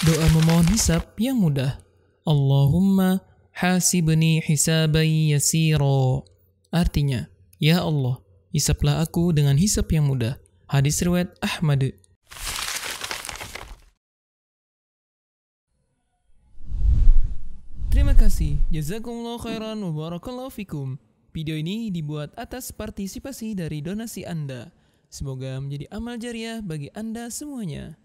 Doa memohon hisab yang mudah. Allahumma hasibni hisabai yasiro. Artinya, Ya Allah, hisaplah aku dengan hisab yang mudah. Hadis riwayat Ahmad. Terima kasih. Jazakumullah khairan wa barakallahu fikum. Video ini dibuat atas partisipasi dari donasi Anda. Semoga menjadi amal jariah bagi Anda semuanya.